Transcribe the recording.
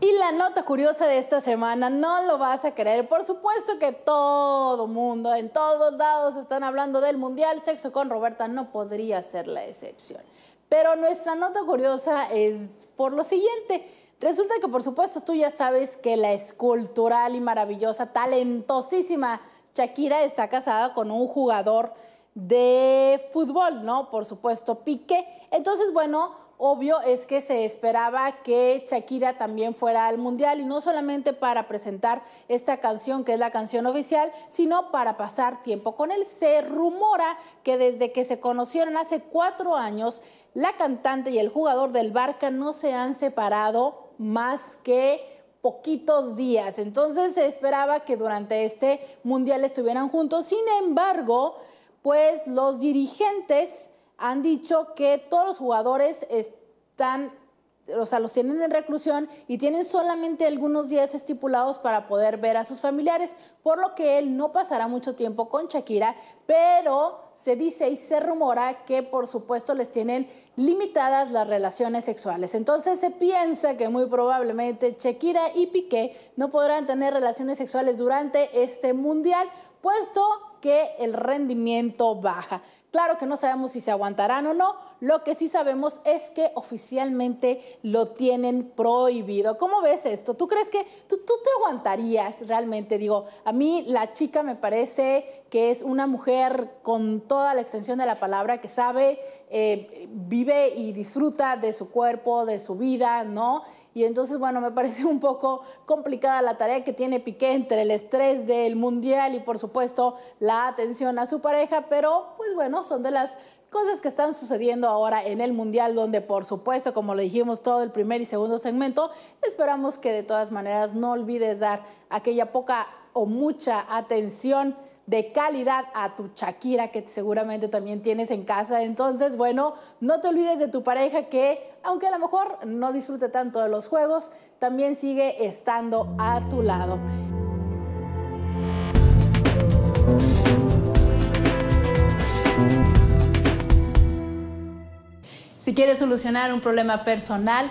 Y la nota curiosa de esta semana, no lo vas a creer, por supuesto que todo mundo, en todos lados están hablando del Mundial, sexo con Roberta no podría ser la excepción. Pero nuestra nota curiosa es por lo siguiente, resulta que por supuesto tú ya sabes que la escultural y maravillosa, talentosísima Shakira está casada con un jugador de fútbol, ¿no? Por supuesto, pique. Entonces, bueno, obvio es que se esperaba que Shakira también fuera al Mundial y no solamente para presentar esta canción que es la canción oficial, sino para pasar tiempo con él. Se rumora que desde que se conocieron hace cuatro años, la cantante y el jugador del Barca no se han separado más que poquitos días. Entonces se esperaba que durante este mundial estuvieran juntos. Sin embargo, pues los dirigentes han dicho que todos los jugadores están, o sea, los tienen en reclusión y tienen solamente algunos días estipulados para poder ver a sus familiares, por lo que él no pasará mucho tiempo con Shakira, pero se dice y se rumora que por supuesto les tienen limitadas las relaciones sexuales. Entonces se piensa que muy probablemente Shakira y Piqué no podrán tener relaciones sexuales durante este mundial, puesto que el rendimiento baja. Claro que no sabemos si se aguantarán o no, lo que sí sabemos es que oficialmente lo tienen prohibido. ¿Cómo ves esto? ¿Tú crees que tú, te aguantarías realmente? Digo, a mí la chica me parece que es una mujer con toda la extensión de la palabra, que sabe, eh, vive y disfruta de su cuerpo, de su vida, ¿no? Y entonces, bueno, me parece un poco complicada la tarea que tiene Piqué entre el estrés del mundial y por supuesto la atención a su pareja, pero pues bueno, son de las cosas que están sucediendo ahora en el Mundial, donde por supuesto, como lo dijimos todo el primer y segundo segmento, esperamos que de todas maneras no olvides dar aquella poca o mucha atención de calidad a tu Shakira que seguramente también tienes en casa. Entonces, bueno, no te olvides de tu pareja que, aunque a lo mejor no disfrute tanto de los juegos, también sigue estando a tu lado. Si quieres solucionar un problema personal,